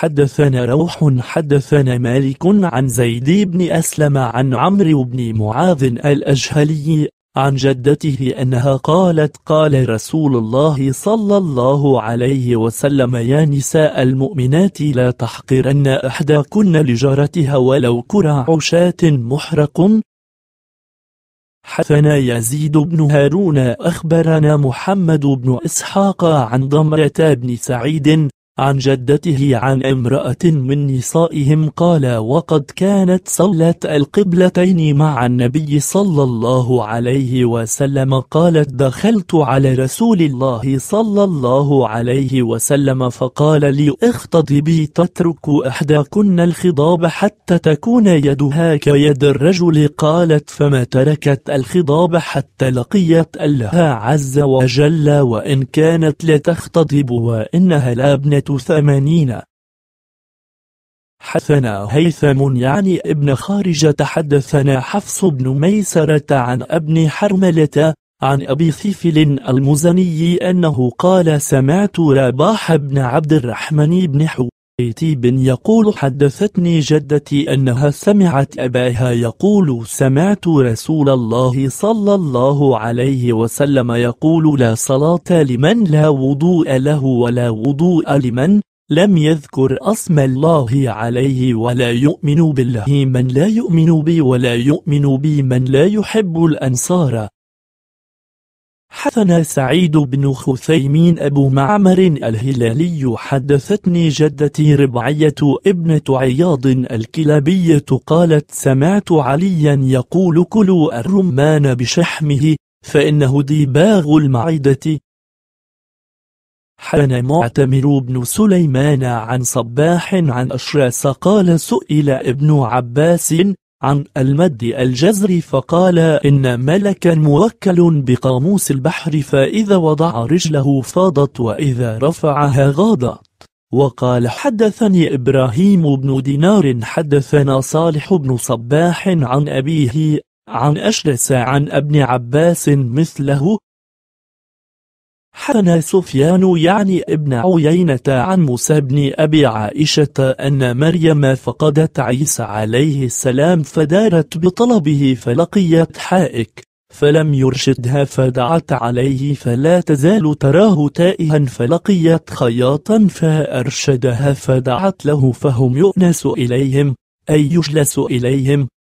حدثنا روح حدثنا مالك عن زيد بن أسلم عن عمرو بن معاذ الأجهلي عن جدته أنها قالت قال رسول الله صلى الله عليه وسلم يا نساء المؤمنات لا تحقرن أحداكن لجارتها ولو كرع شاة محرق حثنا يزيد بن هارون أخبرنا محمد بن إسحاق عن ضمرة بن سعيد عن جدته عن امرأة من نسائهم قال وقد كانت صلت القبلتين مع النبي صلى الله عليه وسلم قالت دخلت على رسول الله صلى الله عليه وسلم فقال لي اختضبي تترك احداكن الخضاب حتى تكون يدها كيد الرجل قالت فما تركت الخضاب حتى لقيت الله عز وجل وإن كانت لتختضب وإنها لابنة ثمانين حثنا هيثم يعني ابن خارج تحدثنا حفص بن ميسرة عن ابن حرملة عن أبي ثيفل المزني أنه قال سمعت رباح بن عبد الرحمن بن حو كيتيب يقول حدثتني جدتي أنها سمعت أباها يقول سمعت رسول الله صلى الله عليه وسلم يقول لا صلاة لمن لا وضوء له ولا وضوء لمن لم يذكر اسم الله عليه ولا يؤمن بالله من لا يؤمن بي ولا يؤمن بي من لا يحب الأنصار حدثنا سعيد بن خثيمين أبو معمر الهلالي حدثتني جدتي ربعية ابنة عياض الكلابية قالت سمعت عليا يقول كلوا الرمان بشحمه فإنه ديباغ المعدة حان معتمر بن سليمان عن صباح عن أشراس قال سئل ابن عباس عن المد الجزر فقال إن ملكا موكل بقاموس البحر فإذا وضع رجله فاضت وإذا رفعها غاضت وقال حدثني إبراهيم بن دينار حدثنا صالح بن صباح عن أبيه عن أشرس عن ابن عباس مثله حدثنا سفيان يعني ابن عيينة عن موسى بن أبي عائشة أن مريم فقدت عيسى عليه السلام فدارت بطلبه فلقيت حائك فلم يرشدها فدعت عليه فلا تزال تراه تائها فلقيت خياطا فأرشدها فدعت له فهم يؤنس إليهم أي يجلس إليهم